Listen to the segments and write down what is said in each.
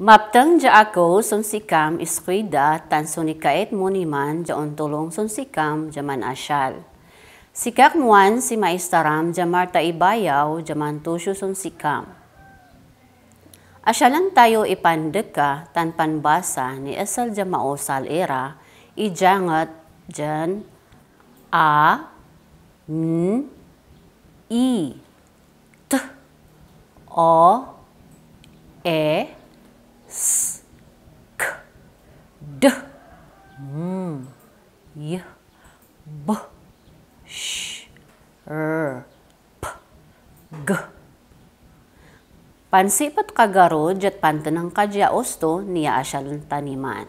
Maptang jaako sunsikam iskwida tan sunikait muniman jaon tulong sunsikam jaman asyal. Sikak muan si maistaram jamarta ibayaw jaman tusyo sunsikam. Asyalan tayo ipandeka tan panbasa ni esal jamao era ijangat jan a n i t o e s, k, d, m, y, b, sh, r, p, g. Pansipat kagarod jat pantanang kadya osto niya asyal taniman.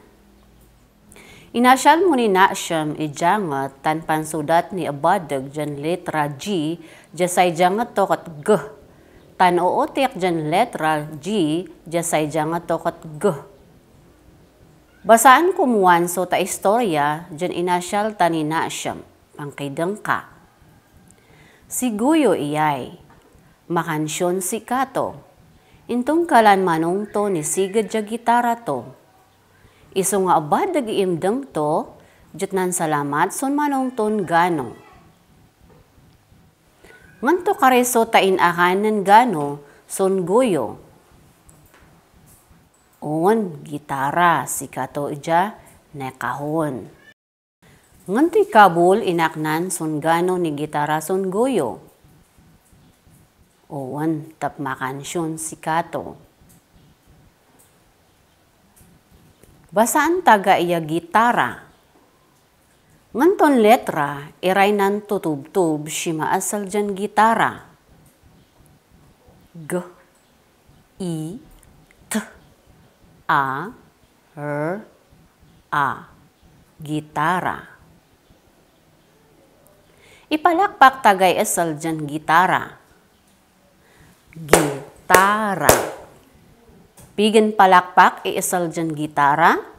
Inasyal mo ni nasyam ijangat tan pansudat ni abadag jan letra G jasay jangat to kat g kan oo tiyak dyan letra G, jasay dyan nga kat G. Basaan kumuan so ta istorya, dyan inasyal taninasyam, pangkidang ka. Siguyo iyay, makansyon si Kato, intong kalan manong to ni sigad dya gitara to. Iso nga abad dagiimdang to, jatnan salamat son manong ton ganong. Nganto kareso tainakan ng gano son goyo. On gitara si kato ija na kahon. Nganto kabul inaknan son gano ni gitara son goyo. Oon tapmakansyon si kato. Basaan taga iya gitara. Nganton letra, iray nan tutub-tub, si maasal jan gitara. G, I, T, A, R, A, gitara. Ipalakpak tagay asal jan gitara. Gitara. Pigin palakpak, iasal jan gitara. Gitara.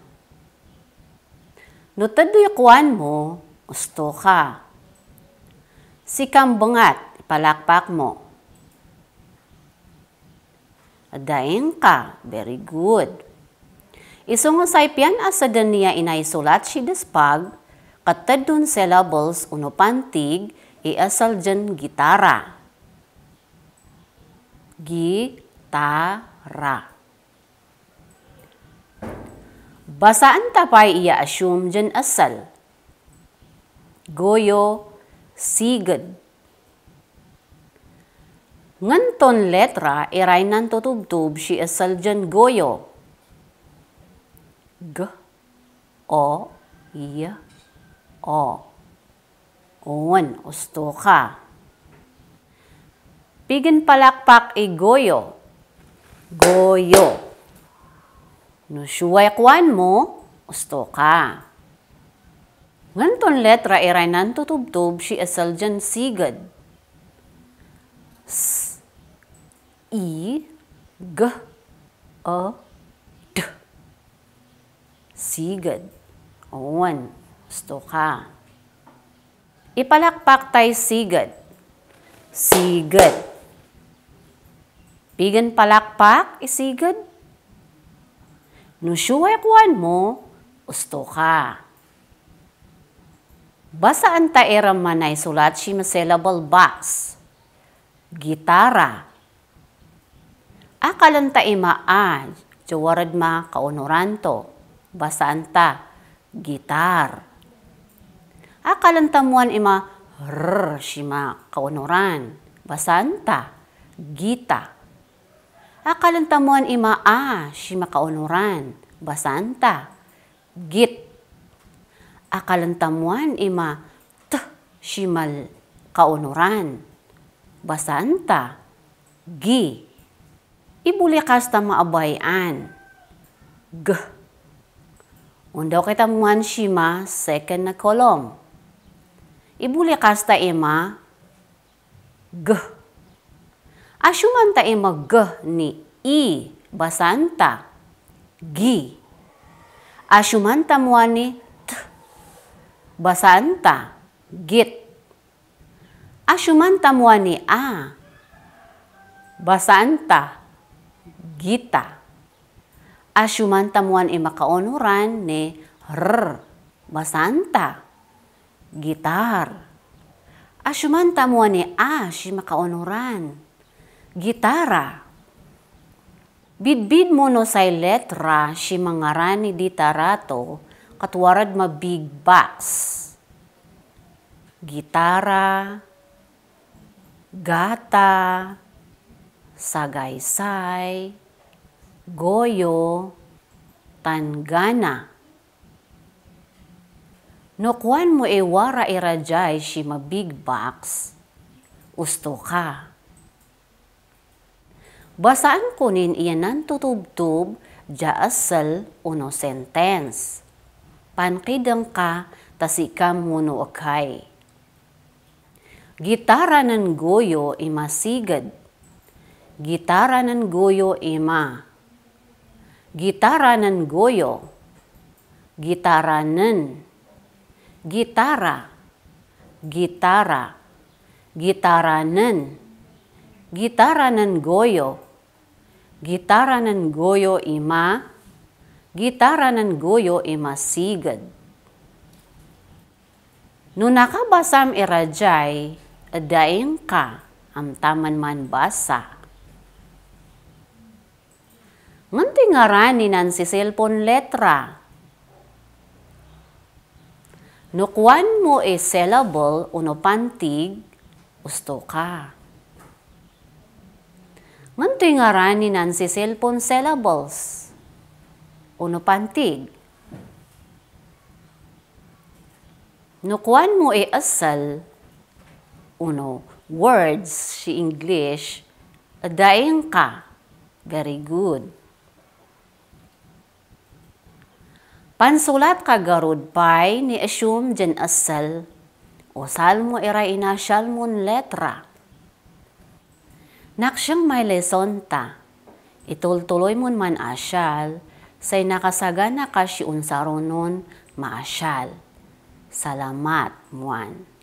No taduyakuan mo, gusto ka. Si kambungat, palakpak mo. Adain ka, very good. Isung saipyan asa dania inay sulat si despag, katadun syllables unopantig, iasal dyan gitara. Gitara. Basaan tapay iya asyum jan asal. Goyo, sigad. Nganton letra iray nan tutubtub si asal jan goyo. G, o, iya, o. Owen, usto ka. Pigin palakpak i goyo. Goyo. No shuway kwan mo, usto ka. Nganton letra iray nantutubtob si asal dyan sigad. S, I, G, A, D. Sigad. Owan, usto ka. Ipalakpak tay sigad. Sigad. Pigan palakpak, isigad. No nusyuhekuan mo, usto ka. Basaan ta era manay sulat si syllable box. Gitara. Akalan ta imaaj, jawarad ma kaunoranto. Basaan ta, gitar. Akalan ta muan ima rr shima kaunoran. Basaan ta, gita akaluntamuan ima a, shimakaunuran, basanta, git. Akaluntamuan ima t, shimal, kaunuran, basanta, gi. Ibulikas ta maabayan, g. Undaw kita muan shima, second na kolom. Ibulikas ta ima, g. Ashumanta ema maggah ni i basanta gi. Ashumanta muani t basanta git. Ashumanta muani a basanta gita. Ashumanta muan ni makaonuran ni r basanta gitar. Asyuman a ni ash makaonuran. gitara. Bidbid mo no say letra si mangarani di tarato katwarad mabig box. Gitara, gata, sagaysay, goyo, tangana. No kwan mo ewara irajay e si mabig box, usto ka Basaan kunin iyanan tutubtub, ja asal uno sentence. Pankidang ka, tasikam muno akay. Gitara ng goyo ima sigad. Gitara ng goyo ima. Gitara ng goyo. Gitara nun. Gitara. Gitara. Gitara nun. Gitara ng goyo. Gitara ng goyo ima, gitara ng goyo ima sigad. No nakabasam irajay, adaing ka, amtaman man basa. Nganti ngarani nan si cellphone letra. Nukuan mo e syllable uno pantig, usto ka. Mantoy nga ran ni Nancy cellphone syllables. Uno pantig. Nukuan mo e asal. Uno, words si English. Daing ka. Very good. Pansulat ka garud pay ni assume jen asal. O salmo era ina salmon letra. Naksyang may leson ta. Itultuloy mo man asyal, say nakasagana ka si unsaronon maasyal. Salamat, muan.